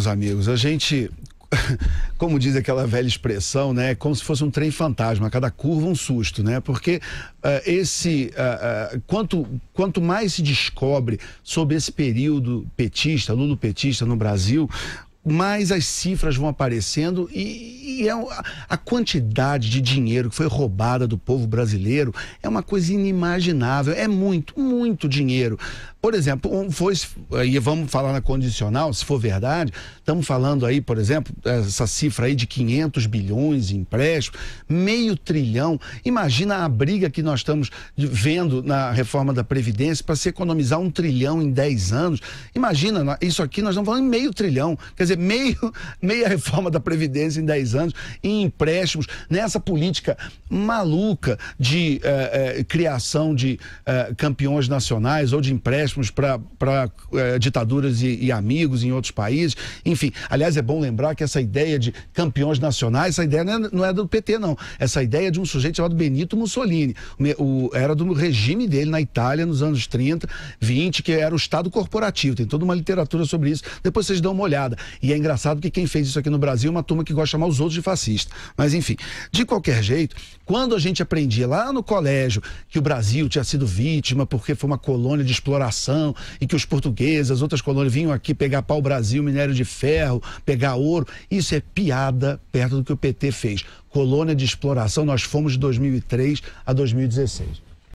meus amigos, a gente, como diz aquela velha expressão, né? É como se fosse um trem fantasma, a cada curva um susto, né? Porque uh, esse uh, uh, quanto, quanto mais se descobre sobre esse período petista, lulo petista no Brasil, mais as cifras vão aparecendo e, e é, a quantidade de dinheiro que foi roubada do povo brasileiro é uma coisa inimaginável. É muito, muito dinheiro. Por exemplo, foi, e vamos falar na condicional, se for verdade, estamos falando aí, por exemplo, essa cifra aí de 500 bilhões em empréstimos, meio trilhão. Imagina a briga que nós estamos vendo na reforma da Previdência para se economizar um trilhão em 10 anos. Imagina, isso aqui nós estamos falando em meio trilhão. Quer dizer, dizer, meio, meia reforma da Previdência em 10 anos, em empréstimos, nessa política maluca de eh, eh, criação de eh, campeões nacionais ou de empréstimos para ditaduras e, e, amigos em outros países. Enfim, aliás, é bom lembrar que essa ideia de campeões nacionais, essa ideia não é, não é do PT, não. Essa ideia é de um sujeito chamado Benito Mussolini. O, era do regime dele na Itália nos anos 30, 20, que era o Estado corporativo. Tem toda uma literatura sobre isso. Depois vocês dão uma olhada. E é engraçado que quem fez isso aqui no Brasil é uma turma que gosta de chamar os outros de fascista. Mas enfim, de qualquer jeito, quando a gente aprendia lá no colégio que o Brasil tinha sido vítima porque foi uma colônia de exploração e que os portugueses, as outras colônias vinham aqui pegar pau Brasil, minério de ferro, pegar ouro, isso é piada perto do que o PT fez. Colônia de exploração, nós fomos de 2003 a 2016.